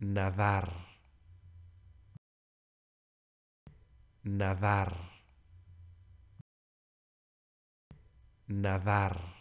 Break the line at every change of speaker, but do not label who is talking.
nadar, Navar. nadar.